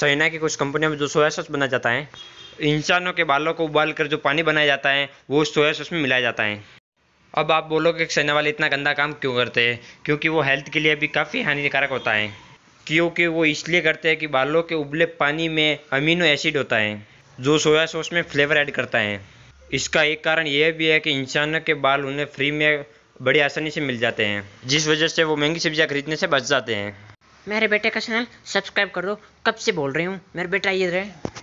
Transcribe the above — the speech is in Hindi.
चाइना की कुछ कंपनियों में जो सोया सॉस बनाया जाता है इंसानों के बालों को उबाल कर जो पानी बनाया जाता है वो सोया सॉस में मिलाया जाता है अब आप बोलोगे कि चाइना वाले इतना गंदा काम क्यों करते हैं क्योंकि वो हेल्थ के लिए भी काफ़ी हानिकारक होता है क्योंकि वो इसलिए करते हैं कि बालों के उबले पानी में अमीनो एसिड होता है जो सोया सॉस में फ्लेवर ऐड करता है इसका एक कारण यह भी है कि इंसानों के बाल उन्हें फ्री में बड़ी आसानी से मिल जाते हैं जिस वजह से वो महंगी सब्जियाँ खरीदने से बच जाते हैं मेरे बेटे का चैनल सब्सक्राइब कर दो कब से बोल रही हूँ मेरा बेटा ये रहे